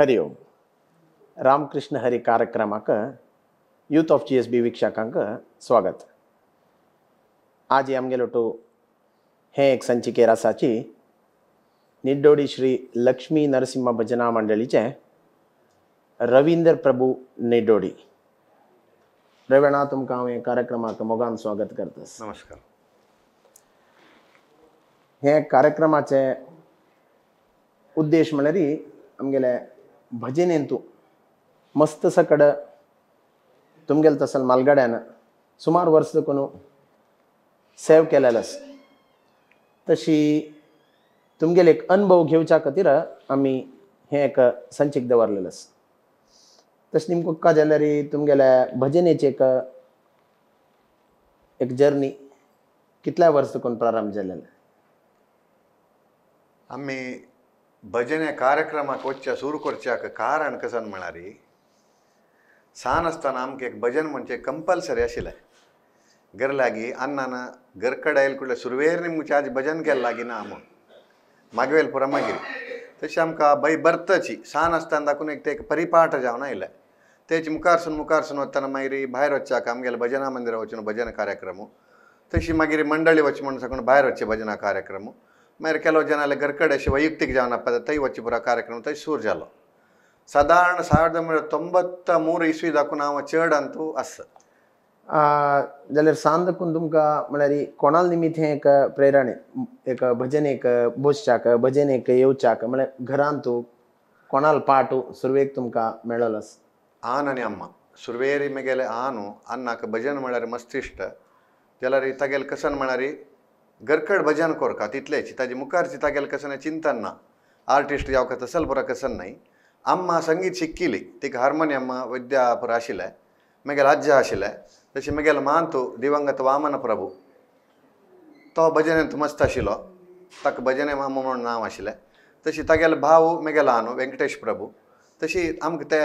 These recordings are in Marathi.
ಹರಿ रामकृष्ण हरी हरी कार्यक्रमाक youth of G S B विक्षकांक स्वागत आज आमगेलो टू हे एक संचिकेर आसाची निड्डोडी श्री लक्ष्मी नरसिंह भजना मंडळीचे रवींद्र प्रभू निड्डोडी रविणा तुमकां हांव हे कार्यक्रमाक मोगान स्वागत करता नमस्कार हे कार्यक्रमाचे उद्देश म्हणजे आमगेले सकड तुम ಸಕಡ तसल मालगाड्यानं सुमार वर्ष कोण सेव केलेलंस तशी तुमगेले एक अनुभव घेऊच्या खातीर आम्ही हे एक संचीक तस तशी का जनरी जाल्यार तुमगेल्या भजनेची एक एक जर्नी कितल्या वर्ष कोण प्रारंभ झालेला आम्ही भजन ಕಾರ್ಯಕ್ರಮಕ್ಕೆ ವಚ್ಚ सुरू ಕೊರ್ಚಾಕ कारण कसं म्हणारी सान आसतना आमकां एक भजन म्हणजे कंपल्सरी आशिल्लें घर लागी अन्नान घरकडे आयल कुठल्या सुरवेर निमचे आज भजन केलें लागीं ना म्हणून मागवेल पुरा मागीर तशी आमकां बै बर्थची सान असताना दाखून एक ते एक परिपाठ जावन आयले तेचे मुखारसून मुखारसून वतना मागीर भायर वचच्याक आमगेले भजना मंदिरा वचून भजन कार्यक्रम तशी मागीर मंडळी वच म्हण साकून भायर वचचे भजना कार्यक्रम మరి ಕೆಲವು ಜನ ಎಲ್ಲ ಗರ್ಕಡೇಶಿ ವೈಯಕ್ತಿಕ ಜಾನಪದ ತೈವಚ್ಚಿಪುರ ಕಾರ್ಯಕ್ರಮ ಸೂರ್ಜಾಲು ಸಾಧಾರಣ ಸಾವಿರದ ಒಂಬೈನೂರ ತೊಂಬತ್ತ ಮೂರು ಇಸ್ವಿದಾಕು ನಾವು ಚೇಡ್ ಅಂತೂ ಅಸ್ ಜಲ್ಲರ್ ಸಾಂದ ಕುಂದುಮ್ಕ ಮಳರಿ ಕೊಣಾಲ್ ನಿಮಿತ್ ಏಕ ಪ್ರೇರಣೆ ಏಕ ಭಜನೆ ಏಕ ಭಜನೆಕ ಬೋಸ್ಚಾಕ ಭಜನೆಕ ಯೋಚಾಕ ಮಳೆ ಘರಾಂತು ಕೊಣಾಲ್ ಪಾಟು ಸುರ್ವೇಕ್ ತುಮ್ಕ ಮೆಳಲಸ್ ಆನನೆ ಅಮ್ಮ ಸುರ್ವೇರಿ ಮೇಗೆಲೆ ಆನು ಅನ್ನಕ ಭಜನೆ ಮಾಡರಿ ಮಸ್ತಿಷ್ಟ ಜಲರಿ ತಗೆಲ್ ಕಸನ್ ಮಾಡರಿ गरकड भजन का तितले चिताजी मुखार चिता गेल कसं नाही चिंतांना आर्टिस्ट जाव का तसल बरं कसं नाही आम्हा संगीत शिकिली तिक हार्मोनियम विद्यापूर आशिले मगेल राज्य आशिले तशी म्हगेलो मानतो दिवंगत वामन प्रभू तो भजनेंत मस्त आशिलो हो. ताका भजने मामो म्हणून नाव आशिले तशी तागेल भाव मगेल आनू व्यंकटेश प्रभू तशी आमक ते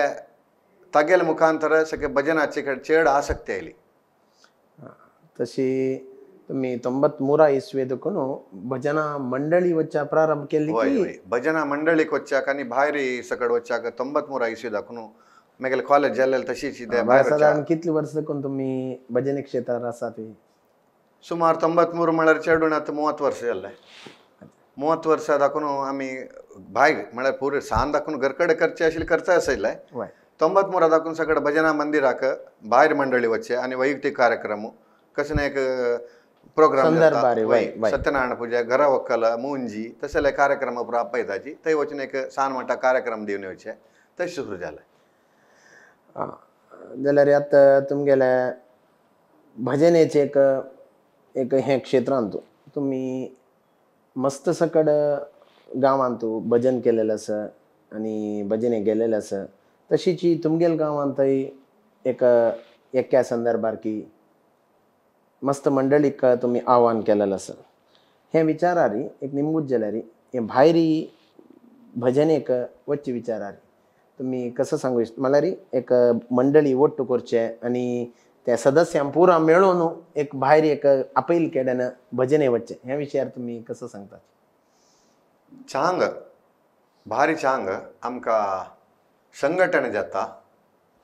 तागेले मुखांतर सगळे भजनाचे चेड आसक्ती आयली तशी मंडळी प्रारंभ केली मंडळीक वचच्याक आणि सकाळी मेगल कॉलेज झाले तशीच किती वर्ष वर्ष झाले मुवात वर्ष दाखवून आम्ही बाहेर म्हणजे सां दाखवून घरकडे करचे असे तोंबतमुरा दाखवून सकाळी भजना मंदिराक बाहेर मंडळी आणि वैयक्तिक कार्यक्रम कसे नाही एक प्रोग्राम सत्यनारायण पूजा घर वक्कल मुंजी तसे कार्यक्रम प्राप्त येतायची ते वचन एक सहा म्हणता कार्यक्रम देऊन येऊचे तसे सुरू झाले जाल्यार आता तुमगेले भजनेचे एक एक हे क्षेत्रांत तुम्ही मस्त सकड गावांत भजन केलेलं असं आणि भजने गेलेलं असं तशीची तुमगेल गावांतही एक एक्या संदर्भार की मस्त मंडळीक तुम्ही आव्हान केलेलं असं हे विचारारी एक निंबूच जलारी हे भायरी भजन एक वच्चे विचारारी तुम्ही कसं सांगू इच्छित मला री एक मंडळी ओट्टू करचे आणि त्या सदस्यां पुरा मेळून एक भायर एक अपील केल्यानं भजने वच्चे ह्या विषयावर तुम्ही कसं सांगतात चांग भारी चांग आमका संघटन जाता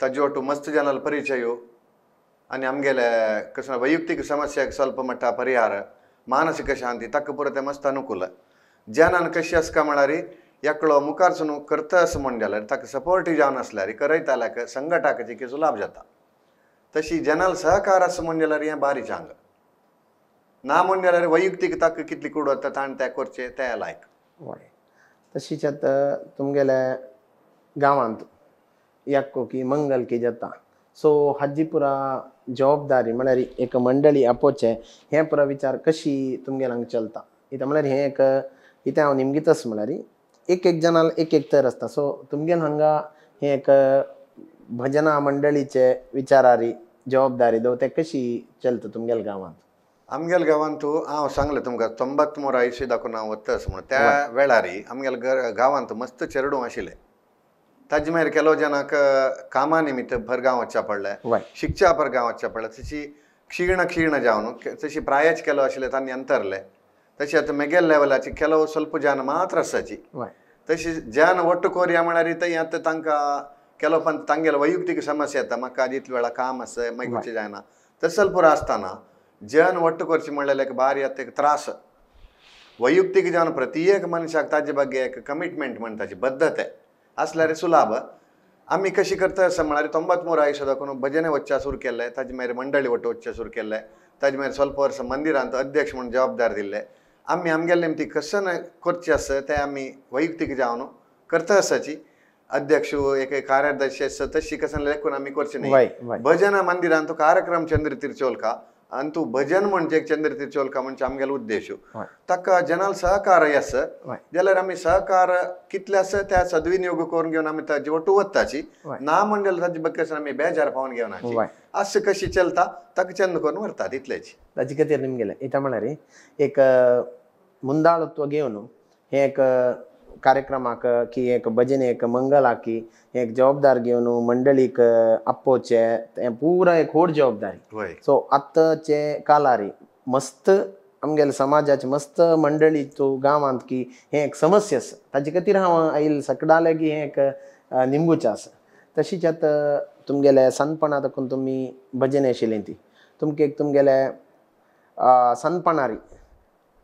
तजोटू मस्त जनाला परिचय हो. आणि आमगेले कसं वैयक्तिक समस्या स्वल्प म्हटा परिहार मानसिक शांती तक पुरते मस्त अनुकूल जनन कशी असं का एकडो एकोण न्हू करता असं म्हणजे ताक सपोर्टिव्ह जात असल्या करता संघटाक जी कि लाभ जाता तशी जनरल सहकार असं बारी हे ना नाल्या वैयक्तिक तक कितली कूड ताण त्या करचे त्या लायक तशीच आता तुमगेल्या गावांत एक की मंगल की जाता सो हाजी पुरा जबाबदारी म्हळ्यार एक मंडळी आपोचे हे पुरा विचार कशी तुमगेर हांगा चलता कित्याक म्हळ्यार हें एक इथे हांव निमगीतच म्हळ्यार एक एक जाणाल एक एक तर आसता सो तुमगेन हांगा हे एक भजना मंडळीचे विचारारी जबाबदारी दो ते कशी चलता तुमगेल गांवांत आमगेल्या गांवांत तूं हांव सांगलें तुमकां तंबात मोर दाखोवन हांव म्हणून त्या वेळारी आमगेल गांवांत मस्त चेरडूं आशिल्लें ताजे केलो जनाक कामा निमित्त भरगाव वच्चे पडले शिक्षा भरगाव वच्चे पडले तशी क्षीण क्षीण जावन तशी प्रायच केलो असं त्यांनी अंतरले तशी आता मेगेल लेवलाची केलो स्वल्प जन मात्र असे तशी जन वट्ट कोर आता पण तांगे वैयुक्तिक समस्या येतात मी जित वेळा काम असेल कुठे जायना तसं स्वप्न असताना जन वट्ट करचे एक बारी आता एक त्रास वैयक्तिक जन प्रत्येक मनशाक ताजे बगे एक कमिटमेंट म्हणून तची आहे असल्यारे रे सुलाभ आम्ही कशी करता असं म्हणाले तोंबत्मो आयुष्य भजने भजन वर केले ताजे मेरे मंडळी वट वच्चा सुरू केले ताजे मेरे स्वल्प वर्ष मंदिरांत अध्यक्ष म्हणून जबाबदार दिले आम्ही नेमती कसं करचे असं ते आम्ही वैयक्तिक जाऊन करता असाची अध्यक्ष एक कार्यादर्शी असं तशी कसं लेखून करचे नाही भजन मंदिरांत कार्यक्रम चंद्र तिरचोल का आणि तू भजन म्हणजे चंद्र तिर्चोल का म्हणजे आमगेला उद्देश ताका जनाल सहकार यस जर आम्ही सहकार कितले त्या सद्विनियोग करून घेऊन आम्ही जोटू वत्ताची ना म्हणजे त्याच्या आम्ही बेजार पावून घेवना अस कशी चलता ताका चंद करून वरतात इतल्याची त्याची कधी गेले इथं म्हणा रे एक मुंदाळत्व घेऊन हे एक कार्यक्रमाक की एक भजन मंगला मंगलाकी एक जबाबदार घेऊन मंडळीक आपोचे तें पुरा एक होड जबाबदारी सो आतांचे कालारी मस्त आमगेले समाजाचे मस्त मंडळी तूं गांवांत की हे एक समस्या असं ताचे खातीर हांव आयल सकडाले की हे एक निंबूचे आसा तशीच आतां तुमगेले सनपणा ताकून तुमी भजन आशिल्ली ती तुमकां एक तुमगेले सनपणारी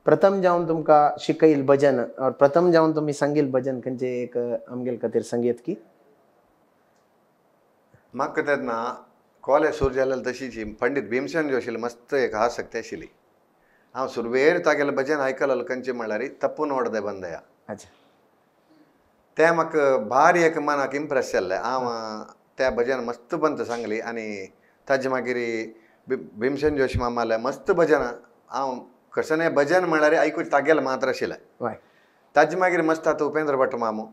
प्रथम जावन तुमकां शिकयल भजन और प्रथम जावन तुमी सांगील भजन खंयचे एक आमगेल खातीर संगीत की म्हाका तेन्ना कॉलेज सुरू जाल्यार तशीच पंडीत भीमसेन जोशील मस्त एक आसक्ती आशिल्ली हांव सुरवेर तागेलें भजन आयकलें खंयचें म्हळ्यार तप्पून ओडदे बंदया तें म्हाका भारी एक मनाक इम्प्रेस जाल्लें हांव त्या भजन मस्त पंत सांगली आनी ताजे मागीर भीमसेन जोशी मामाले मस्त भजन हांव ಕೃಷ್ಣನೇ भजन ಮಾಡಾರೆ ಐಕು तागेल मात्र ಶಿಲೆ ತಾಜ್ मागीर मस्त आता उपेंद्र भट्ट मामू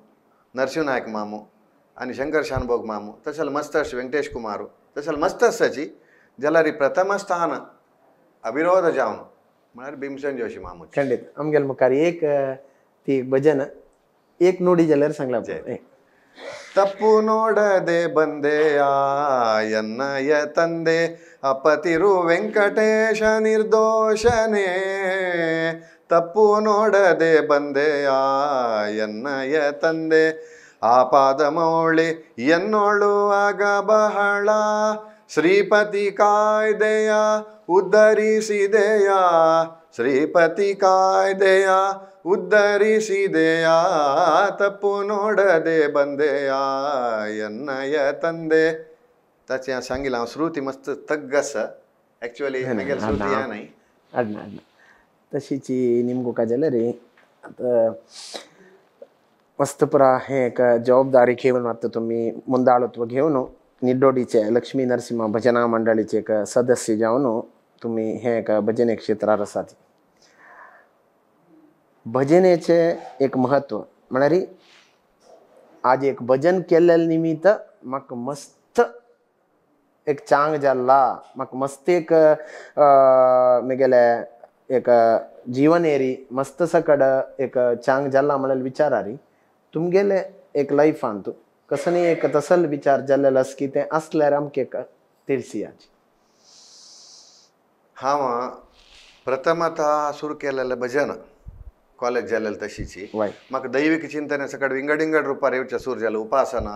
नरसिंह नायक मामू आणि शंकर शानभोग मामू तसं मस्त अस व्यंकटेश कुमारू तसं मस्त असची जलारी प्रथम स्थान अभिरोध जावन म्हळ्यार भीमसेन जोशी मामू खंडीत आमगेल मुखार एक ती भजन एक नोडी जाल्यार सांगला ತಪ್ಪು ನೋಡದೆ ಬಂದೆಯ ಎನ್ನಯ ತಂದೆ ಅಪತಿರು ವೆಂಕಟೇಶ ನಿರ್ದೋಷನೇ ತಪ್ಪು ನೋಡದೆ ಬಂದೆಯ ಎನ್ನಯ ತಂದೆ ಆ ಪಾದಮೌಳಿ ಎನ್ನೋಳುವಾಗ ಬಹಳ ಶ್ರೀಪತಿ ಕಾಯ್ದೆಯ ಉದ್ಧರಿಸಿದೆಯಾ ಶ್ರೀಪತಿ ಕಾಯ್ದೆಯ ಉದ್ಧರಿಸಿದೆಯ ತಪ್ಪು ನೋಡದೆ ಬಂದೆಯ ಎನ್ನಯ ತಂದೆ ತಚ್ಚ ಸಂಗಿಲ್ಲ ಅವನು ಶ್ರೂತಿ ಮಸ್ತ್ ತಗ್ಗಸ ಆ್ಯಕ್ಚುಲಿ ನನಗೆ ಅದ್ನ ಅದ್ನ ತಶಿಚಿ ನಿಮ್ಗೂ ಕಜಲ ರೀ ಅಂತ ವಸ್ತುಪುರ ಹೇಕ ಜವಾಬ್ದಾರಿ ಘೇವನು ಮತ್ತು ತುಂಬಿ ಮುಂದಾಳತ್ವ ಘೇವನು ನಿಡ್ಡೋಡಿಚೆ ಲಕ್ಷ್ಮೀ ನರಸಿಂಹ ಭಜನಾ ಮಂಡಳಿ ಚೇಕ ಸದಸ್ಯ ಜಾವನು ತುಂಬಿ ಹೇಕ ಭಜನೆ ಕ್ಷೇತ್ರ ರಸಾತಿ भजनेचे एक महत्व म्हणा आज एक भजन केलेले निमित्त म्हाका मस्त एक चांग जाल्ला म्हाका मस्त एक मेगेले एक जीवन एरी मस्त सकड एक चांग जाल्ला म्हणल्यार विचार आरी तुमगेले एक लायफान तूं कसं एक तसल विचार जाल्लेलो अस की तें आसल्यार आमके तिरसी आज हांव प्रथमत सुरू केलेलें भजन కాలేజ్ జాలలు तशीची మాకు ದೈವಿಕ ಚಿಂತನೆ ಸಕಡೆ ವಿಂಗಡಿಂಗಡ ರೂಪ ರೇವಚ उपासना ಉಪಾಸನ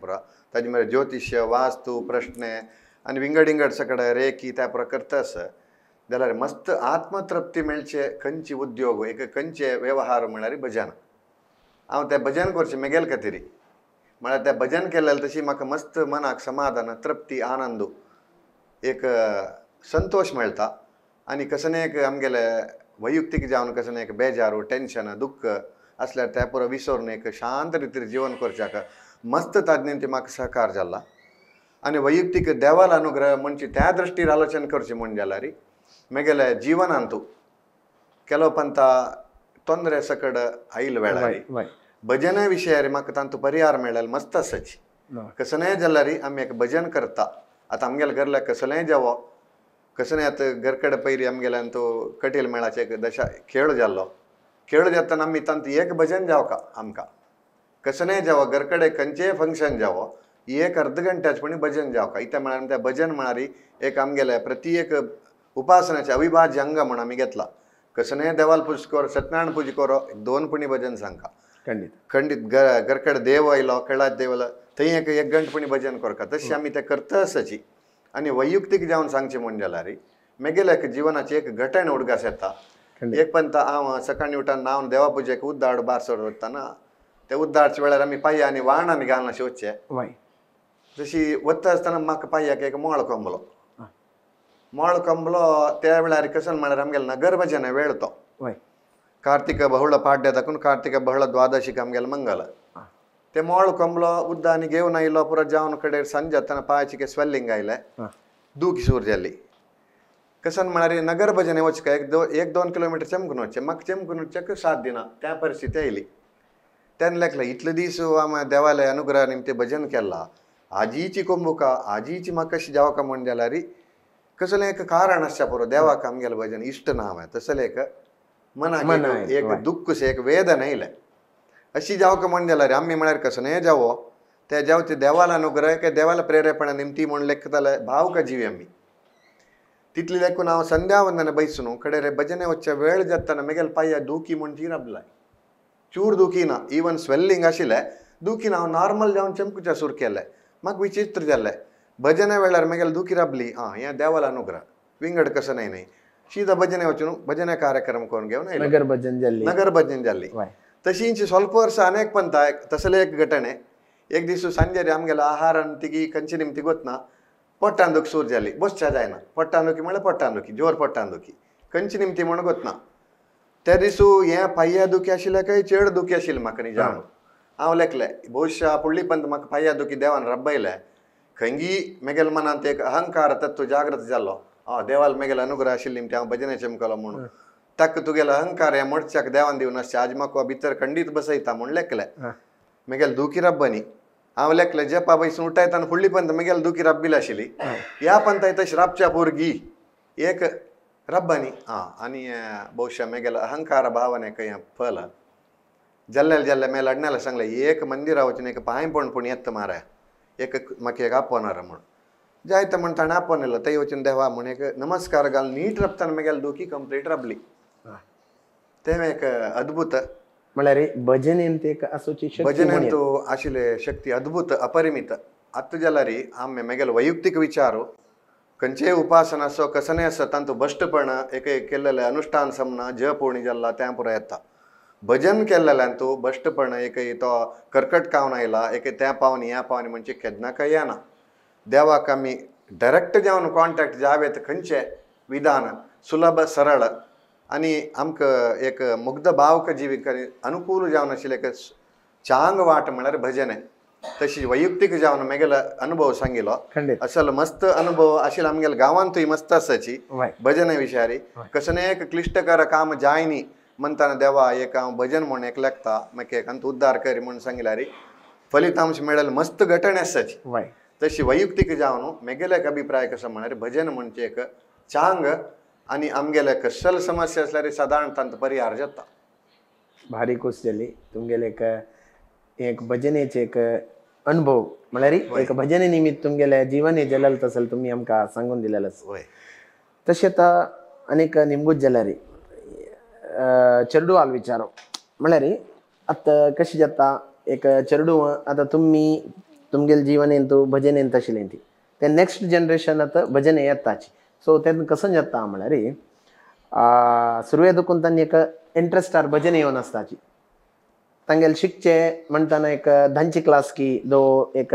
पुरा ताजे ಮೇಲೆ ಜ್ಯೋತಿಷ್ಯ वास्तू प्रश्न आणि विंगडिंगड सकडे रेखी त्या करतास जाल्यार मस्त आत्मतृप्ती मेळचे खंयचे उद्योग एक खंयचे व्यवहार म्हळ्यार भजन हांव तें भजन करचें मेगेल तरी म्हळ्यार तें भजन केलेलें तशी म्हाका मस्त मनाक समाधान तृप्ती आनंद एक संतोष मेळटा आनी कसने एक आमगेले वैयक्तिक जॉन कस नाही एक बेजारू टेन्शन दुःख असल्याचं विसरून एक शांत रितीन जीवन करच्या मस्त तज सहकार झाला आणि वैयक्तिक देवाला अनुग्रह म्हणजे त्या दृष्टीने आलोचन करची म्हणून रे जीवन जीवनातू केलो पंत तोंद्रे सकड आईल वेळा भजना विषया रे तंतू परिहार मेळा मस्त असाची कसले जला रे भजन करतात आता गरज कसवो कसं नाही आता गरकड पैरी आम तो कटील मेळाचे दशा खेळ जाल्लो खेळ जाताना आमी तांत एक भजन जावका आमका कसं नाही जावं गरकडे खंचे फंक्शन जावं एक अर्ध घंट्याच पण भजन जावका इथे म्हणा त्या भजन म्हणारी एक आम प्रत्येक प्रत्येक उपासनाचे अविभाज्य अंग म्हणून आम्ही घेतला नाही देवाल पूज कर सत्यनारायण पूज कर दोन पुणी भजन का खंडित खंडित घर गरकड देव आयलो खेळात देवला थंय एक एक घंट पुणी भजन का तशी आम्ही ते करता वैयक्तिक वैयक्तीक सांगचे सांगचे म्हूण रे एक जीवनाची एक घटण उडगास येता एक पंत हांव सकाळीं उठान न्हावन देवा पुजेक उद्दाड बार सोड वताना ते उद्दाडच्या वेळार आमी आणि आनी वाणांनी घालना जशी वता आसतना म्हाका पांयाक एक मोळ कोंबलो मोळ कोंबलो त्या वेळार कसन म्हळ्यार आमगेलो ना गर्भजन वेळ तो कार्तिक बहुळ पाड्य दाखून कार्तिक बहुळ द्वादशीक आमगेलो मंगल ते मोळಕೊಂಬ್लो ಉದ್ದ ಅವನಿಗೆ ಏವನ ಇಲ್ಲೋ ಪೂರ ಜಾವನ ಕಡೆ स्वेलिंग ತನ ಪಾಚಿಗೆ ಸ್ವೆಲ್ಲಿಂಗ್ ಆಯ್ಲೆ ದೂಕಿ ಸೂರ್ಜಲ್ಲಿ कसं म्हणा नगर भजन का एक दो एक दोन किलोमीटर चमकून वचे मग चमकून वचक सात दिना त्या परिस्थिती आयली त्यान लेखलं इतले दीस देवालय अनुग्रह निमते भजन केला आजीची कोंबुका आजीची म्हाका कशी का म्हण झाला री कसले एक कारण आसच्या पुरो देवाक आमगेलें भजन इष्ट ना आहे तसलें एक मना एक दुख्ख एक वेदन येयलें अशी जाव कमण जाला रे आमी म्हळ्यार कसणें जावो ते जावचे देवाला अनुग्रह के देवाला प्रेरेपणा निमती म्हण लेखताले भाव का जिवी आमी तितली लेखून हांव संध्या वंदन बैसू न्हू कडे रे भजने वच्चे वेळ जाताना मेगेल पाय दुखी म्हण जी जिराबलाय चूर दुखी ना इवन स्वेलिंग आशिल्ले दुखी ना हांव नॉर्मल जावन चमकुच्या सूर केले म्हाका विचित्र जाल्लें भजने वेळार मेगेल दुखी राबली आं हें देवाला अनुग्रह विंगड कसं नाही नाही सीधा भजने वचून भजने कार्यक्रम करून घेवन नगर भजन जाल्ली नगर भजन जाल्ली तशी इंची वर्ष अनेक पंत तसले तसले एक घटने एक दिवस सांजे रे आमगेला आहार आणि तिगी कंची निमती गोतना पोट्टांदोक सूर झाली बसच्या जायना पोट्टांदोकी म्हणजे दुखी जोर दुखी कंची निमती म्हण गोतना त्या दिसू हे पाय्या दुखी आशिले काय चेड दुखी आशिल्ले म्हाका न्ही जाण हांव लेखले फुडली पंत म्हाका पाय्या दुखी देवान रब्बयले खंगी मेगेल मनांत एक अहंकार तत्व जागृत जाल्लो हा देवाल मेगेल अनुग्रह आशिल्ली हांव भजने म्हणून ತಕ್ಕ ತುಗೆಲ ಅಹಂಕಾರ ಮೊಡ್ಚಾಕ ದೇವನ್ ದಿವ್ನ ಶಾಜ್ಮಕ್ಕು ಬಿತ್ತರ ಖಂಡಿತ ಬಸೈತ ಮೊಂಡ್ ಲೆಕ್ಕಲೆ ಮೆಗೆಲ್ ದೂಕಿ ರಬ್ಬನಿ ಆವ ಲೆಕ್ಕಲೆ ಜಪ ಬೈಸ್ ಉಟ್ಟಾಯ್ತಾನ ಹುಳ್ಳಿ ಪಂತ ಮೆಗೆಲ್ ದೂಕಿ ರಬ್ಬಿಲಾಶಿಲಿ ಯಾಪಂತ ಆಯ್ತ ಶ್ರಾಪ್ ಚಾಪೂರ್ಗಿ ಏಕ ರಬ್ಬನಿ ಆ ಅನಿಯ ಬಹುಶಃ ಮೆಗೆಲ ಅಹಂಕಾರ ಭಾವನೆ ಕೈ ಫಲ ಜಲ್ಲೆಲ್ ಜಲ್ಲೆ ಮೇಲೆ ಅಣ್ಣೆಲ್ಲ ಸಂಗ್ಲ ಏಕ ಮಂದಿರ ವಚನ ಏಕ ಪಾಯಿಂಪೊಂಡ್ ಪುಣಿ ಎತ್ತ ಮಾರ ಏಕ ಮಕ್ಕಿಯಾಗ ಅಪ್ಪನಾರ ಮಣ್ಣು ಜಾಯ್ತ ಮಣ್ಣು ತಣ ಅಪ್ಪನಿಲ್ಲ ತೈ ವಚನ ದೇವ ಮುಣೆಗೆ ನಮಸ್ಕಾರಗಾಲ್ ನೀಟ್ ರಪ್ತಾನ ಮೆಗೆಲ್ ದೂಕಿ ಕಂಪ್ಲೀಟ್ ರಬ್ಲಿ तेव्हा एक अद्भुत म्हणजे रे भजन भजनीतू आशिले शक्ती अद्भुत अपरिमित आता जाला रे आम्ही मेगेल वैयक्तिक विचार खंचे उपासना असो कसन असो तंतु बश्टपण एक केलेले अनुष्ठान समन जयपूर्ण जला त्या पुरा येतात भजन केलेल्यान तू भष्टपणे एक कर्कट कावन आयला एक त्या पावनी या पावनी म्हणजे केदना का ये देवाक डायरेक्ट जाऊन कॉन्टॅक्ट जावेत खंचे विधान सुलभ सरळ आणि एक मुग्ध मुग्ध भावक करी अनुकूल जावन आशिल्ले एक चांग वाट म्हणजे भजन तशी वैयक्तिक जावन मेगेल अनुभव सांगिलो असल मस्त अनुभव आशिल्लो आमगेल गांवांतूय मस्त असायची भजन विशारी कसं एक क्लिष्टकर काम जायनी म्हणताना देवा एक भजन म्हणून एक लेखता मग एक अंत उद्धार कर म्हणून रे फलितांश मेळल मस्त घटना असायची तशी वैयक्तिक जावन मेगेल एक अभिप्राय कसं म्हणा भजन म्हणजे एक चांग आणि आमगेले कशल समस्या आसल्यार सादारण परिहार जाता भारी खुश झाली तुमगेले एक एक भजनेचे एक अनुभव म्हणजे एक भजने निमित्त तुमगेले जीवन हे जलल तसल तुम्ही आमका सांगून दिलेलें तसे आता अनेक आनीक जलरी रे चेरडू हाल विचारो म्हळ्यार आतां कशी जाता एक आता आतां तुमी तुमगेले जिवनेन तूं भजनेन तशें ती ते नेक्स्ट जनरेशन आता भजने येताची सो ಸೊ ತೆನ್ ಕಸಂಜತ್ತ सुरवे ರೀ ಸುರ್ವೇದಕ್ಕೂ एक ಇಂಟ್ರೆಸ್ಟ್ भजन येऊन ಯೋನಸ್ತಾಚಿ तांगेल शिकचे म्हणताना एक ದಂಚಿ क्लास की दो एक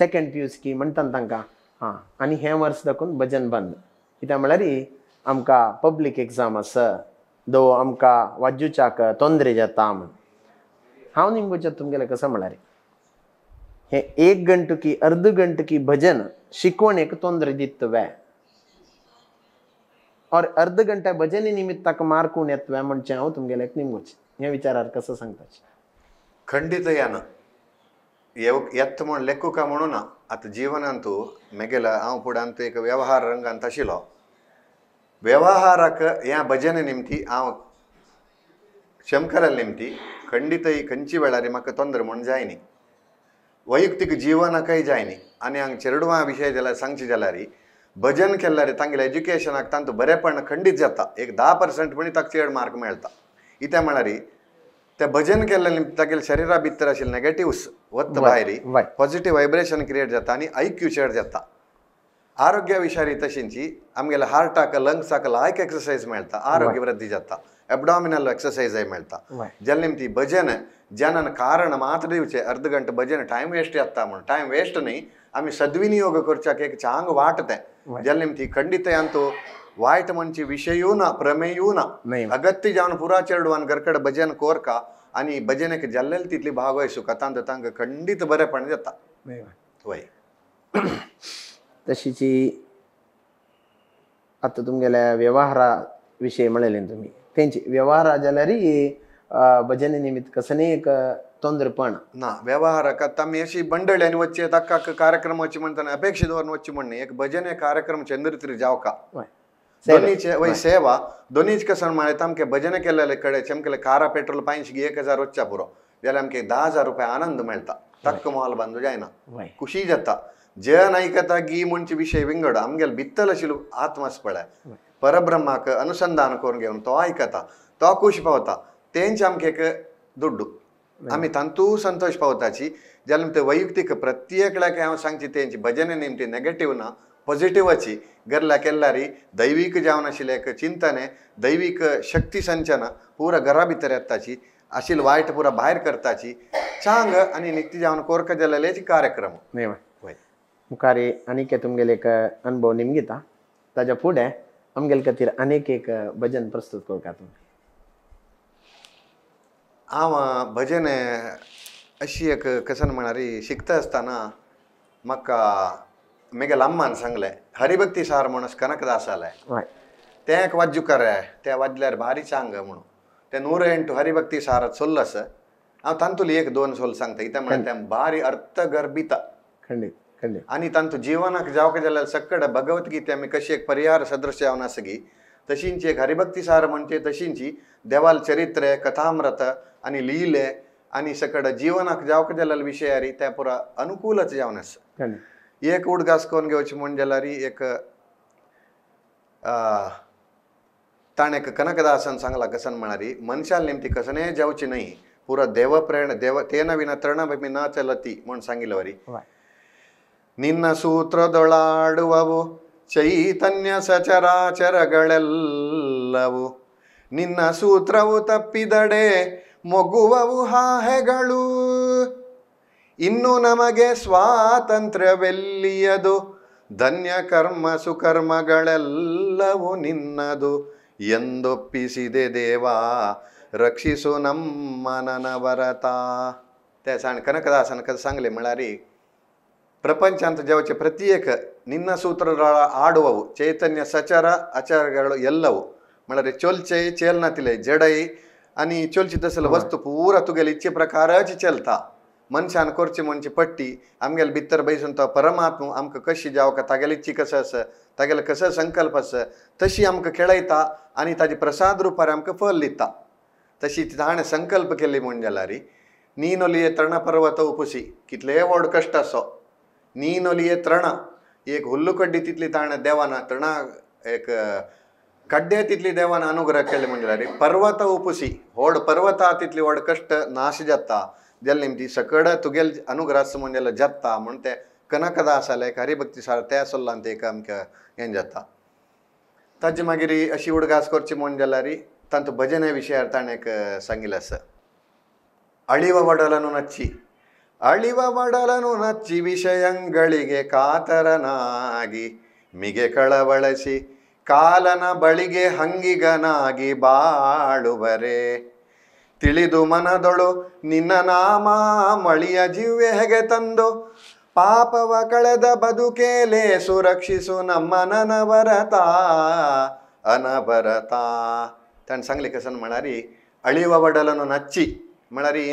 सेकंड प्यूज की म्हणतात तांकां हां आणि हें वर्स दाखून भजन बंद कित्याक म्हळ्यार आमकां पब्लीक एग्जाम आसा दो आमकां वाज्जुच्याक तोंद्रे जाता म्हण हांव निंबूच्या तुमगेलें कसं म्हळ्यार हे एक घंट की अर्द घंट की भजन एक तोंद्र दित वेळ और अर्द घंटा भजनी निमित्ताक मारकून येतव्या म्हणजे हांव तुमगेल्याक निमूच हे विचारार कसो सांगता खंडीत याना येत म्हण लेखू का म्हणू आता आतां जिवनान तूं मेगेला हांव फुडांत एक वेवहार रंगांत आशिल्लो वेवहाराक ह्या भजन निमती हांव शमकराल निमती खंडीतही खंयची वेळारी म्हाका तोंदर म्हण जायनी वैयक्तीक जिवनाकय जायनी आनी हांगा चेडवां विशय जाल्यार सांगचे जाल्यार भजन ಕೆಲ್ಲರೆ ತಂಗಿಲ ಎಜುಕೇಷನ್ ಆಗ ತಂತು खंडीत जाता एक एक ದಾ ಪರ್ಸೆಂಟ್ ಮಣಿ ತಕ್ಕ मार्क ಮಾರ್ಕ್ ಮೇಳ್ತಾ ಇತ್ತೆ ते भजन केलेलं निमित्त तागेले शरीरा भितर आशिल्ले नेगेटिव्स वत्त भायर पॉझिटिव्ह व्हायब्रेशन क्रिएट जाता आनी आयक्यू चड जाता आरोग्या विशारी तशींची आमगेल्या हार्टाक लंग्साक लायक एक्सरसाइज मेळटा आरोग्य वृद्धी जाता एबडॉमिनल एक्सरसाइजय मेळटा जेन्ना ती भजन जनन कारण मात्र दिवचे अर्द घंटा भजन टायम वेस्ट जाता म्हणून टायम वेस्ट न्ही ఆమె ಸದ್ವಿನಿಯೋಗಕ್ಕೆ ಚಾಂಗ್ ವಾಟತೆ ಜಲ್ನಿಮ್ತಿ ಖಂಡಿತ ಅಂತೂ ವಾಯ್ಟ ಮಂಚಿ ವಿಷಯೂನ ಪ್ರಮೇಯೂನ ಅಗತ್ಯ ಜಾವನ್ ಪುರಾಚೆರಡುವನ್ ಗರ್ಕಡ भजन ಕೋರ್ಕ आणि भजनक जल्लेल भाग आहे सुखातांत खंडित बरेपण जाता वय तशीची आतां तुमगेल्या वेव्हारा तुमी तेंची भजन निमित्त एक తొందరపాన వ్యవహారక తమ ఏసి బండళ్ళని వచ్చే దక్కక కార్యక్రమం వచ్చి మన అపేక్షితవారిని వచ్చి మన ఏక భజనే కార్యక్రమం చంద్రతిరి జావక वही सेवा दोन्हीच कसं म्हणे के भजन केलेले कडे चमकेले कारा पेट्रोल पायशी एक हजार पुरो आमके हजार आनंद मिळता तक्क मोल बांधू जायना खुशी जाता जन नायकता गी म्हणचे विषय विंगड आमगेल भित्तल आशिल्लो आत्मास अनुसंधान करून घेवन तो आयकता तो खुश पावता तेंचे आमके आमी तांतूय संतोष पावताची जाल्यार ते वैयक्तीक प्रत्येकल्याक हांव सांगची तेंची भजन नेमते नेगेटिव्ह ना पॉझिटिव्हची घरला केल्लारी दैवीक जेवण एक चिंतने दैवीक शक्ती संचना पुरा घरा भितर येताची आशिल वायट पुरा भायर करताची चांग आणि नित्य जेवण कोरका जाल्याचे कार्यक्रम मुखारी आणि के तुमगेले एक अनुभव निमगिता ताज्या फुडें आमगेले खातीर आनीक एक भजन प्रस्तुत का हांव भजन अशी एक कसन म्हणारी शिकता असताना म्हाका म्हगेल्या अम्मान सांगले हरिभक्ती सार म्हणस कनकदास आलाय ते एक वाज्य आहे त्या वाजल्यार भारी चांग म्हणून ते नूर एंटू हरिभक्ती सार सोल आस हा एक दोन सोल सांगता कित्याक म्हणत भारी अर्थ गर्भिता खंडित खंडीत आनी तांतू जिवनाक जावंक भगवद्गीते भगवत मी कशी एक परिहार सदृश्य आवना सगळी तशींची एक हरिभक्ती सार म्हणते तशींची देवाल चरित्र कथामृत आणि लिहिले आणि सकड जीवनात त्या पुरा अनुकूलच जाऊन एक उड घास करून घेऊन जेल रे एक ताणे कनकदासन सांगला कसन म्हणा मनशाला कसने जाऊची नाही देव देवप्रेण देव विना नीना तृणिना चलती म्हणून सांगितलं सूत्र दोळाडू वावू चैतन्य सचराचर सूत्रि दडे ಮೊಗುವವು ಹಾಹೆಗಳು ಇನ್ನು ನಮಗೆ ಸ್ವಾತಂತ್ರ್ಯವೆಲ್ಲಿಯದು ಧನ್ಯ ಕರ್ಮ ಸುಕರ್ಮಗಳೆಲ್ಲವೂ ನಿನ್ನದು ಎಂದೊಪ್ಪಿಸಿದೆ ದೇವಾ ರಕ್ಷಿಸು ನಮ್ಮ ನಮ್ಮನನವರತ ಸಣ್ಣ ಕನಕದಾಸನ ಕದ ಸಾಂಗ್ಲೆ ಮಳಾರಿ ಪ್ರಪಂಚ ಅಂತ ಜವಚ ಪ್ರತ್ಯೇಕ ನಿನ್ನ ಸೂತ್ರ ಆಡುವವು ಚೈತನ್ಯ ಸಚರ ಅಚರಗಳು ಎಲ್ಲವು ಮಳರಿ ಚೊಲ್ಚೈ ಚೇಲ್ನತಿಲೆ ಜಡೈ चलची చొలిచి हो. वस्तू వస్తు పూర తుగలిచ్చే प्रकारच चलता मनशान कोरची मनची पट्टी आमगेले भितर बैसून तो परमात्म आमकां कशी जावं तागेली कसं आसा तागेलो कसो संकल्प आसा तशी आमकां खेळयता आनी ताजे प्रसाद रुपार आमकां फल दिता तशी ताणें संकल्प केली म्हूण जाल्यार नीनोलिये पर्वत उपुसी कितले वड कष्ट असो नीनोलिये तृण एक हुल्लू कड्डी तितली ताणें देवाना तृणा एक ಕಡ್ಡೆ ತಿತ್ಲಿ ದೇವನ ಅನುಗ್ರಹ ಕೇಳಿ ಮುಂಜಾರಿ ಪರ್ವತ ಉಪುಸಿ ಹೋಡ್ ಪರ್ವತ ತಿತ್ಲಿ ಒಡ್ ಕಷ್ಟ ನಾಶ ಜತ್ತ ಜಲ್ ನಿಮ್ತಿ ಸಕಡ ತುಗೆಲ್ ಅನುಗ್ರಹ ಮುಂಜೆಲ್ಲ ಜತ್ತ ಮುಂತೆ ಕನಕದಾಸ ಲೇಖ ಹರಿಭಕ್ತಿ ಸಾರ ಸೊಲ್ಲ ಅಂತ ಏಕ ಏನ್ ಜತ್ತ ತಜ್ಜ ಮಗಿರಿ ಅಶಿ ಹುಡುಗಾಸ್ ಕೊರ್ಚಿ ರೀ ತಂತ ಭಜನೆ ವಿಷಯ ಅರ್ಥಾಣೆಕ ಸಂಗಿಲಸ ಅಳಿವ ಒಡಲನು ನಚ್ಚಿ ಅಳಿವ ಒಡಲನು ನಚ್ಚಿ ವಿಷಯಂಗಳಿಗೆ ಕಾತರನಾಗಿ ಮಿಗೆ ಕಳವಳಸಿ ಕಾಲನ ಬಳಿಗೆ ಹಂಗಿಗನಾಗಿ ಬಾಳುವರೆ ತಿಳಿದು ಮನದೊಳು ನಿನ್ನ ನಾಮ ಮಳಿಯ ಹೆಗೆ ತಂದು ಪಾಪವ ಕಳೆದ ಬದುಕೇಲೆ ಸುರಕ್ಷಿಸು ನಮ್ಮ ನನವರತ ಅನವರತ ತನ್ನ ಸಂಗ್ಲಿ ಕಸನ್ ಮಳರಿ ಅಳಿವ ವಡಲನು ನಚ್ಚಿ ಮಳರಿ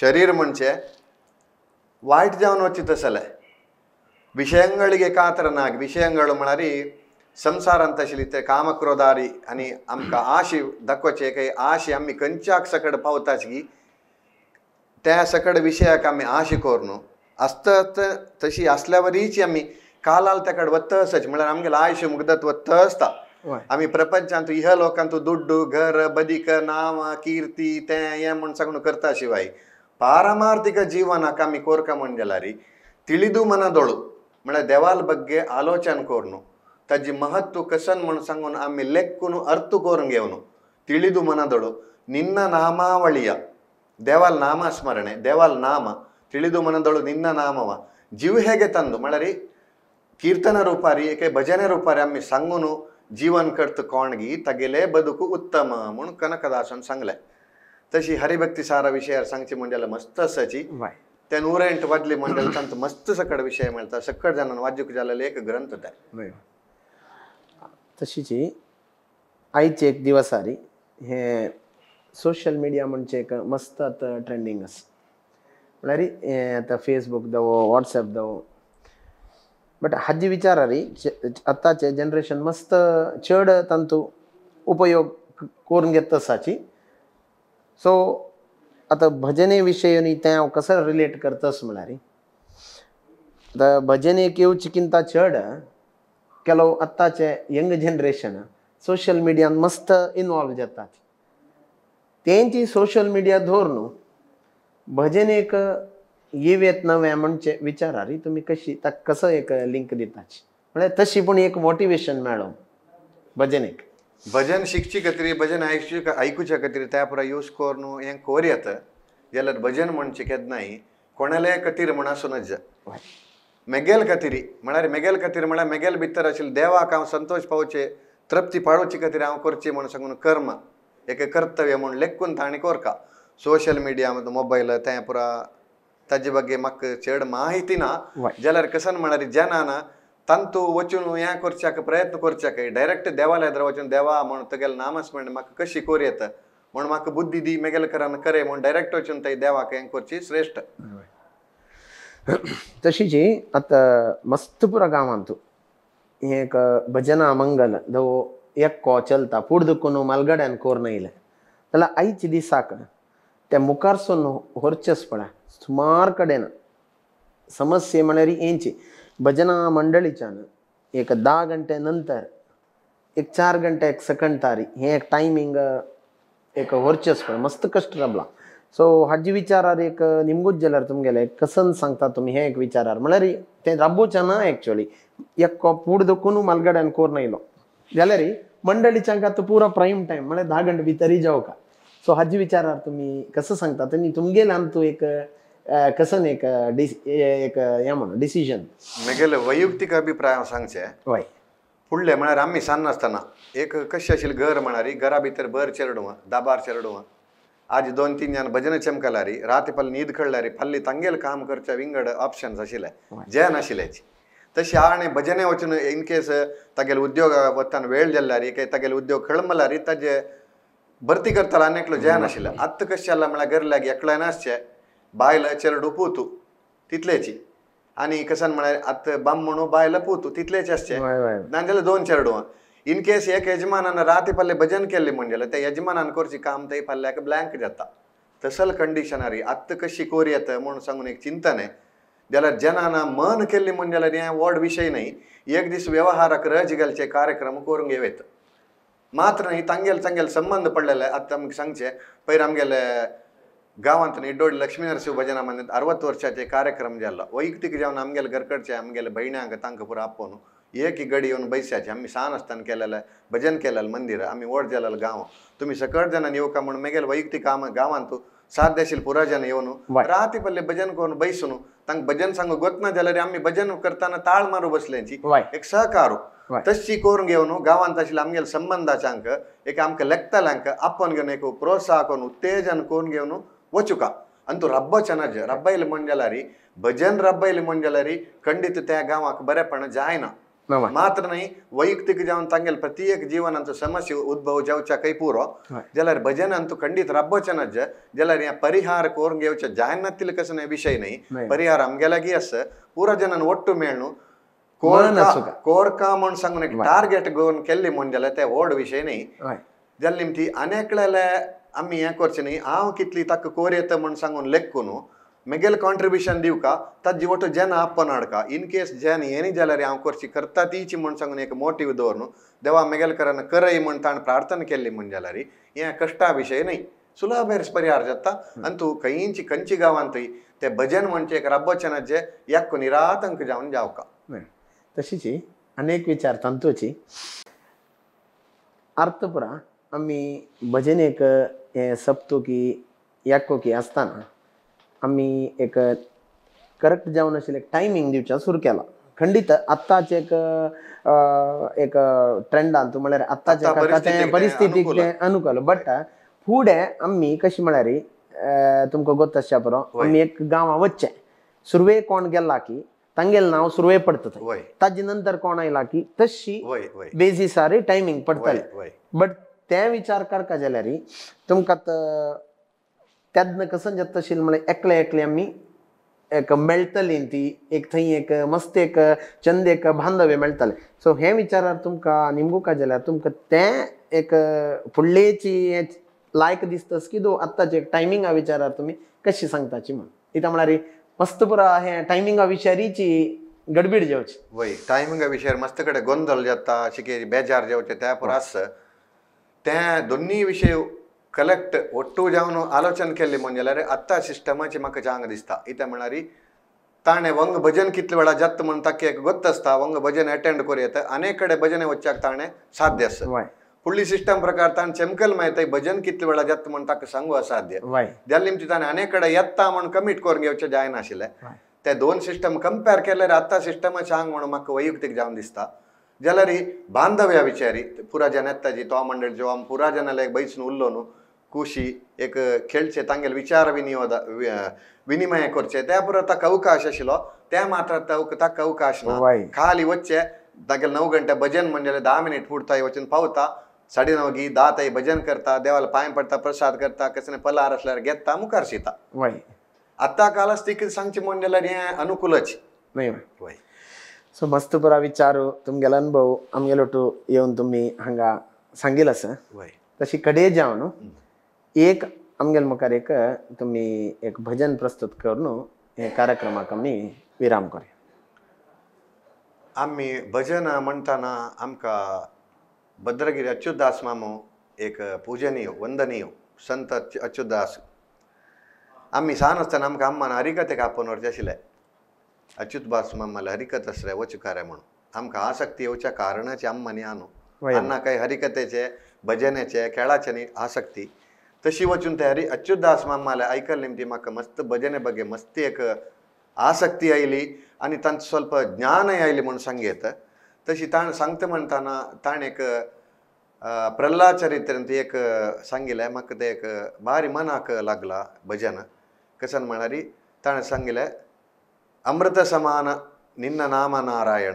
ಶರೀರ ಮುಂಚೆ ವಾಯ್ಟ್ ಜಾವನ್ ವಚ್ಚಿತ ಸಲ ವಿಷಯಗಳಿಗೆ ಕಾತರನಾಗಿ ವಿಷಯಗಳು ಮಳರಿ संसारांतशेली ते कामक्रोदारी आनी आमकां आशी दाखवचे काही आशी आमी खंयच्याक सकड पावताच की त्या सकड विशयाक आमी आशी कोर न्हू तशी असल्यावरीच आम्ही कालाल त्याकडे वत्त आसच म्हळ्यार आमगेलो आयुश्य वत्त आसता आमी प्रपंचात इह लोकांत दुड्डू घर बदिक नांव कीर्ती तें हें म्हूण सगळं करता शिवाय कोरका म्हण गेला रे ಮಂಡಲಾರಿ ತಿಳಿದು म्हणजे देवाल बगे आलोचन कोर न्हू ತಜ್ಜಿ ಮಹತ್ತು ಕಸನ್ ಮಣಸಂಗನು ಆಮೆ ಲೆಕ್ಕನು ಅರ್ತು ಕೋರಂಗೆ ಅವನು ತಿಳಿದು ಮನದಳು ನಿನ್ನ ನಾಮಾವಳಿಯ ದೇವಾಲ್ ನಾಮ ಸ್ಮರಣೆ ದೇವಾಲ್ ನಾಮ ತಿಳಿದು ಮನದಳು ನಿನ್ನ ನಾಮವ ಜೀವ ಹೇಗೆ ತಂದು ಮಳರಿ ಕೀರ್ತನ ರೂಪಾರಿ ಏಕೆ ಭಜನೆ ರೂಪಾರಿ ಅಮ್ಮಿ ಸಂಗುನು ಜೀವನ್ ಕರ್ತು ಕೋಣಗಿ ತಗೆಲೆ ಬದುಕು ಉತ್ತಮ ಮುಣ್ ಕನಕದಾಸನ್ ಸಂಗ್ಲೆ ತಶಿ ಹರಿಭಕ್ತಿ ಸಾರ ವಿಷಯ ಸಂಗಚಿ ಮಂಡಲ ಮಸ್ತ ಸಚಿ ತೆ ನೂರ ಎಂಟು वाजली ಮಂಡಲ मस्त सकड ಸಕಡ ವಿಷಯ सकड ಸಕ್ಕಡ ಜನ ವಾಜ್ಯಕ್ಕೆ एक ಲೇಖ त्या तशीची आईची एक दिवस दिवसारी हे सोशल मिडिया म्हणजे एक मस्त आता ट्रेंडींग आसा म्हळ्यार हें आतां फेसबूक दवो बट हाजी विचार रे आतांचे जनरेशन मस्त चढ तंतू उपयोग करून घेत तसाची सो आता भजने विषय न्ही तें रिलेट करतस म्हळ्यार रे भजन एक येवची चिंता चढ ಕೆಲವು ಅತ್ತಾಚೆ ಯಂಗ್ ಜನ್ರೇಷನ್ ಸೋಷಿಯಲ್ ಮೀಡಿಯಾನ್ मस्त इन्वॉल्व ಜತ್ತಾತಿ तेंची सोशल मीडिया धोरणू भजन एक येवेत नव्या म्हणजे विचारारी तुम्ही कशी ताक कसं एक लिंक दिताची म्हणजे तशी पण एक मोटिवेशन मेळो भजन एक भजन शिकची खातीर भजन आयकची आयकुच्या खातीर त्या पुरा यूज कोर न्हू हें कोर येता जाल्यार भजन म्हणचे केन्नाय कोणाल्या खातीर म्हणासूनच जा मेघेल खातिरी म्हणाले मेघेल भितर आशिल्ले देवाक हांव संतोष पावचे तृप्ती पाळोची खातीर हांव करचे म्हणून सांगून कर्म एक कर्तव्य म्हणून लेखून ताणी कोरका सोशल मिडिया मोबाईल तें पुरा ताजे म्हाका मड माहिती ना कसन म्हणा जेना तंतू वचून हे करच्याक प्रयत्न करच्याकडे डायरेक्ट देवा म्हण म्हणून नाम असं कशी कोर येत म्हाका बुद्धी दी मेगेल करे डायरेक्ट म्हणून देवाक हें करची श्रेष्ठ तशी जी आता मस्त गावात हे एक भजना मंगल दो एको चलता पुड्द कोनू मलगड्यान कोर येयलें जाल्यार आयचे दिसाक ते मुखारसून पडा सुमार कडेन समस्या म्हळ्यार हेंची भजना मंडळीच्यान एक धा घंटे नंतर एक चार घंटे एक सेकंड तारी हे एक टायमिंग एक होरचेसपण मस्त कष्ट रबला सो हाजी विचारार एक निमगूच जाल्यार तुमगेले कसन सांगता तुमी हे एक विचारार म्हळ्यार ते राबोवचें ना एक्चुअली एक पूड फूड दोकून मालगाड्यान कोरून जाल्यार मंडळीच्या आतां पुरो प्रायम टायम म्हळ्यार धा घंटे जावं का सो हाजी विचारार तुमी कसो सांगता तुमी तुमगेल्यान तूं एक कसन एक एक हें म्हणून डिसिजन म्हगेले वैयक्तीक अभिप्राय हांव सांगचे हय फुडले म्हळ्यार आमी सांग एक कशें आशिल्लें घर म्हणारी घरा भितर बर चेरडूं दाबार चेरडूं आज दोन तीन जण भजन चमकलारी राती पल न्हीद रे पल्ली तंगेल काम करच्या विंगड ऑप्शन्स आशिले जे नाशिल्ल्याची तशी आणि भजने वचन इन केस तगेल उद्योग वतन वेळ जाल्लारी काय तगेल उद्योग खळमलारी ताजे भरती करताला अनेकलो जय आशिल्ला आत्त कशाला म्हणा म्हळ्यार घर लागे एकलाय नासचे बायल चेरडू पोतू तितलेची आणि कसं म्हळ्यार आत बाम म्हणू बायल पोतू तितलेच आसचे ना दोन चेरडू इन केस एक यजमानानं राती पल्ले भजन केले म्हणजे त्या यजमानान काम ते पल्ल्याक ब्लँक जाता तसल कंडिशनरी आत्ता कशी कोर येत म्हणून सांगून एक चिंतन आहे ज्याला जनाना मन केले म्हणजे न्याय वॉर्ड विषय नाही एक दिस व्यवहाराक रज घालचे कार्यक्रम करून घेवेत मात्र नाही तंगेल तांगेल संबंध पडलेले आता आमकां सांगचे पैर आमगेले गावांत न्ही लक्ष्मी नरसिंह भजना म्हणजे अरवत वर्षाचे कार्यक्रम जाल्लो वैयक्तिक जावन आमगेले घरकडचे आमगेले भयण्यांक तांकां पुरो आपोवन एक ही गडी येऊन बैसाचे आम्ही सहानस्थान केलेलं आहे भजन केलेलं मंदिर आम्ही ओढ दिलेलं गाव तुम्ही सकळ येऊ का म्हणून मेगेल वैयक्तीक काम गावात तू साथ देशील पुरा जण येवन राती पल्ले भजन करून बैसून तंग भजन सांगू गोत ना रे आमी भजन करताना ताळ मारू बसल्याची एक सहकार तशी करून घेवन गांवांत आमगेल संबंधाच्या अंक एक आमकां अंक आपण घेवन एक प्रोत्साह करून उत्तेजन करून वचू वचुका आणि तो रब्ब चनाज रब्बाईल म्हणजे भजन रब्बाईल म्हणजे खंडित त्या गावाक बरेपण जायना ಮಾತ್ರ ವೈಯಕ್ತಿಕ ಜೀವನ ತಂಗಲ್ ಪ್ರತಿಯೇಕ ಜೀವನ ಅಂತ ಸಮಸ್ಯೆ ಉದ್ಭವ ಜೌಚ ಕೈಪೂರ ಜಲರ ಜಲರ್ ಭಜನ ಅಂತ ಖಂಡಿತ ರಬ್ಬೋಚನ ಜಲರಿ ಪರಿಹಾರ ಕೋರ್ಂಗ್ ಯೌಚ ಜಾಹಿಲ್ ಕಸ ವಿಷಯ ನೈ ಪರಿಹಾರ ಅಮ್ಗೆಲಗಿ ಅಸ್ ಪೂರ ಜನ ಒಟ್ಟು ಮೇಣು ಕೋರ್ ಕಾಮನ್ ಸಂಗ ಟಾರ್ಗೆಟ್ ಗೋನ್ ಕೆಲ್ಲಿ ಮುಂದ ಓಡ್ ವಿಷಯ ನೈ ಜಲ್ ನಿಮ್ತಿ ಅನೇಕ ಅಮ್ಮಿ ಏನ್ ಕೊರ್ಚಿನಿ ಆ ಕಿತ್ಲಿ ತಕ್ಕ ಕೋರಿಯತ್ತ ಮುಂಡ್ ಸಂಗ ಲೆಕ್ಕನು मेगेल कॉन्ट्रिब्युशन दिव का ताजी वटो जेन आप पनाड इन केस जेन येनी जाल्यार हांव करची करता तीची म्हण सांगून एक मोटिव दवर न्हू देवा मेगेल करन करय म्हण ताणें प्रार्थना केल्ली म्हण जाल्यार हे कश्टा विशय न्ही सुलभ भेरस परिहार जाता आनी तूं खंयची खंयची गांवांत ते भजन म्हणचे एक जे यक्क निरातंक जावन जावका तशीची अनेक विचार तंतूची अर्थपुरा आमी भजन एक हे की याको की आसताना आम्ही एक करेक्ट जेवण असेल एक टायमींग दिवच्या सुरू केला खंडित आत्ताचे एक एक ट्रेंडान तूं म्हळ्यार आत्ताचे परिस्थितीक म्हणजे अनुकूल बट फुडें आम्ही कशी म्हळ्यार तुमकां गोत तशा पुरो आमी एक गांवां वच्चें सुरवे कोण गेला की तांगेलें नांव सुरवे पडटा ताजे नंतर कोण आयला की तशी सारी टायमींग पडतली बट ते विचार करता जाल्यार तुमकां त्यातनं कसं जतशील मला एकल्या एकल्या मी एक मेळटली ती एक थंय एक मस्त एक चंद एक बांधव्य मेळटले सो हे विचारार तुमकां निंबू काय जाल्यार तुमकां तें एक फुडलेची लायक दिसतस की दो आत्ताचे टायमिंगा विचारार तुमी कशी सांगताची म्हण इता म्हळ्यार मस्त पुरा हे टायमिंगा विचारीची गडबीड जेवची वय टायमिंगा विचार मस्त कडे गोंधळ जाता अशी की बेजार जेवचे त्या पुरा ते त्या दोन्ही विशय कलेक्ट वट्टू जावन आलोचन केले जाल्यार म्हणजे आत्ता सिस्टमाची म्हाका जांग दिसता म्हणारी ताणे वंग भजन कितले वेळा जात म्हणून एक गोत आसता वंग भजन अटेंड करू येता अनेककडे साध्य ताण फुडली सिस्टम प्रकार ताण चमकल माहिती भजन कितले वेळा जात म्हणून सांगू ताणे अनेक येता म्हणून कमीट करून घेऊन जय नाशिय ते दोन सिस्टम कम्पेअर केले म्हण सिस्टम वैयक्तिक दिसता दिसता बांधव बांधव्या विचारी येता जी तो मंडळ जो एक बैस उरलो न्हू कुशी एक खेळचे तांगे विचार विनियोदा विनिमय करचे त्यापुर अवकाश आशिल्लो ते मात्र अवकाश खाली वगैरे नऊ घंटे भजन म्हणजे दहा मिनिट पुरता साडेन दाताई भजन करता देवाला पाय पडता प्रसाद करता पला असल्यामुळे घेता मुखार शिता आता कालच ती सांगितलं हे अनुकूलच नाही सो मस्त पुरा विचारू तुम्ही येऊन तुम्ही हंगा सांगील तशी कडे जाऊ एक मुखार एक तुम्ही एक भजन प्रस्तुत करून हे आम्ही विराम करे आम्ही भजन म्हणताना आमका भद्रगिरी अच्युतदास मामो एक पूजनीय वंदनीय संत अच्युतदास आम्ही सान आसतना आमका आम्हाला एक आपण वरचे आशिले अच्युतदास मामाले हरिकथ आसरे वचकारे म्हणून आमकां आसक्ती येऊच्या कारणाचे आम्हानी आ अन्ना काही हरिकथेचे भजनेचे खेळाचे आसक्ती तशी वचून तयारी अच्युत मामाला ऐकल ती म्हाका मस्त भजने बगे मस्ती एक आसक्ती आयली आणि त्यांचं स्वल्प ज्ञानही आयली म्हणून सांगेत तशी ताण सांगत म्हणताना ताण एक प्रल्हा चरित्रंत एक सांगिले म्हाका ते एक भारी मनाक लागला भजन कसं म्हणारी ताणें सांगिले अमृत समान निन्न नारायण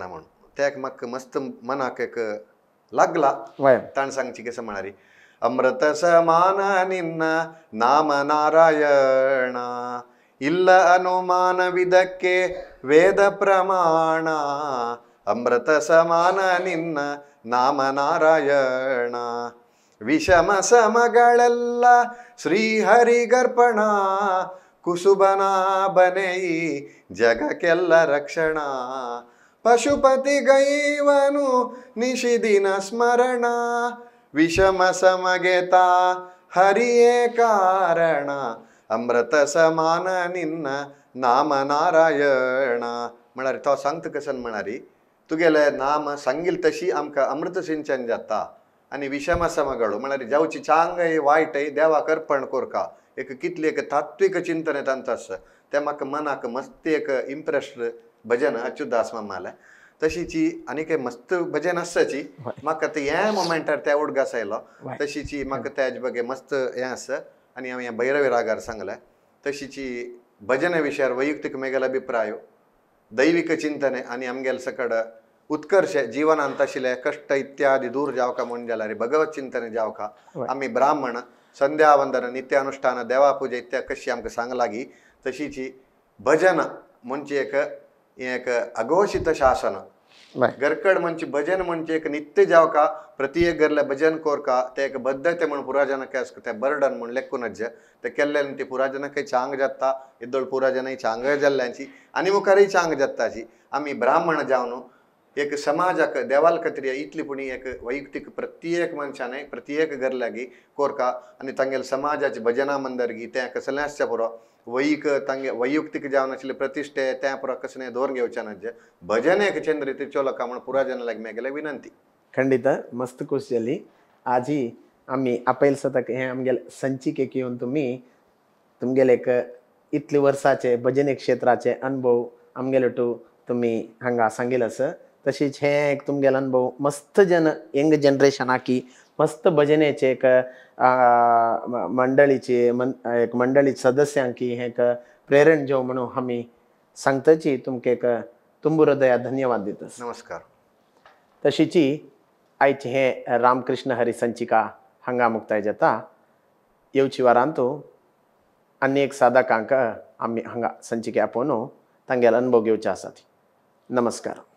म्हणून ನಾರಾಯಣ ಮಣ್ಣು मक्क मस्त मनाक एक लागला ताण सांगची कसं म्हणारी ಅಮೃತ ಸಮಾನ ನಿನ್ನ ನಾಮ ನಾರಾಯಣ ಇಲ್ಲ ಅನುಮಾನವಿದಕ್ಕೆ ವೇದ ಪ್ರಮಾಣ ಅಮೃತ ಸಮಾನ ನಿನ್ನ ನಾಮ ನಾರಾಯಣ ವಿಷಮ ಸಮಗಳೆಲ್ಲ ಶ್ರೀಹರಿಗರ್ಪಣ ಜಗ ಜಗಕ್ಕೆಲ್ಲ ರಕ್ಷಣ ಪಶುಪತಿ ಗೈವನು ನಿಶಿದಿನ ಸ್ಮರಣ विषम समगेता हरिये कारण अमृत समान निन्न नाम नारायण म्हणारी तो सांगता कसन म्हणारी तुगेले नाम सांगिल तशी आमकां अमृत सिंचन जाता आणि विषम समगळू म्हणारी जावची चांगय वायटय देवा अर्पण कोरका एक कितले एक तात्विक चिंतन तांचं ते म्हाका मनाक मस्त एक इम्प्रेस्ड भजन अच्युदास मामालें तशीची काय मस्त भजन आसची म्हाका ते या मोमेंटार त्या उडगास आयलो तशीची म्हाका त्याच बगे मस्त हे अस आणि हांवें या भैरवी रागार सांगलें तशीची भजन विशयार वैयक्तीक मेगेलो अभिप्राय दैवीक चिंतने आणि आमगेल सकड उत्कर्ष जीवनांत आशिले कष्ट इत्यादी दूर जावका जाला जाल्यार भगवत चिंतने जावका आम्ही ब्राह्मण संध्यावंदन नित्यानुष्ठान देवापूजा इत्या कशी आमकां सांगलागी तशीची भजन म्हणजे एक एक अघोषित शासन गरकड म्हणजे भजन म्हणजे एक नित्य जाव का प्रत्येक गरले भजन कोर का ते एक बद्धते म्हणून पुराजनक ते बर्डन म्हणून लेखूनच ते केले ते पुराजनक चांग जाता इदोळ पुराजनही चांग जाल्ल्यांची आणि मुखारही चांग जाताची आम्ही ब्राह्मण जाऊन एक समाजाक देवाल कत्री इतली पुणी एक वैयक्तिक प्रत्येक मनशाने प्रत्येक घरल्यागी कोरका आणि तांगेल समाजाची भजना मंदर गी ते कसल्यासच्या पुरो वैयिक तांगे वैयक्तिक जेवण असले त्या प्रकाशने धोरण घेवच्यान जे भजन एक चंद्र त्रिचोलका म्हणून पुरा लाग मेगेले विनंती खंडित मस्त खुश झाली आजी आम्ही अपैल सतक हे आमगेल संचिके घेऊन तुम्ही तुमगेले एक इतली वर्षाचे भजन क्षेत्राचे अनुभव आमगेले टू तुम्ही हंगा सांगेल असं तशीच हे एक तुमगेल अनुभव मस्त जन यंग जनरेशनाकी मस्त भजनेचे एक मंडळीची मन एक मंडळी सदस्यांकी हे एक प्रेरण जेव म्हणून आम्ही सांगतची तुमके एक तुंबू हृदया धन्यवाद देत नमस्कार तशीची आयची हे रामकृष्ण हरी संचिका हंगा मुक्ताय जाता येवची वारांतू आणि एक साधकांक आम्ही हंगा संचिके आपोवन तांगेलो अनुभव घेवचे आसात नमस्कार